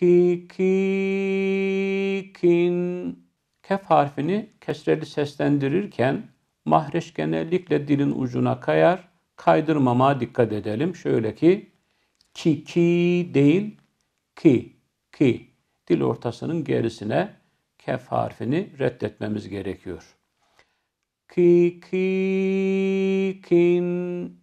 ki kin kef harfini kesreli seslendirirken mahreç genellikle dilin ucuna kayar. Kaydırmama dikkat edelim. Şöyle ki ki ki değil ki ki dil ortasının gerisine kef harfini reddetmemiz gerekiyor. Ki ki kin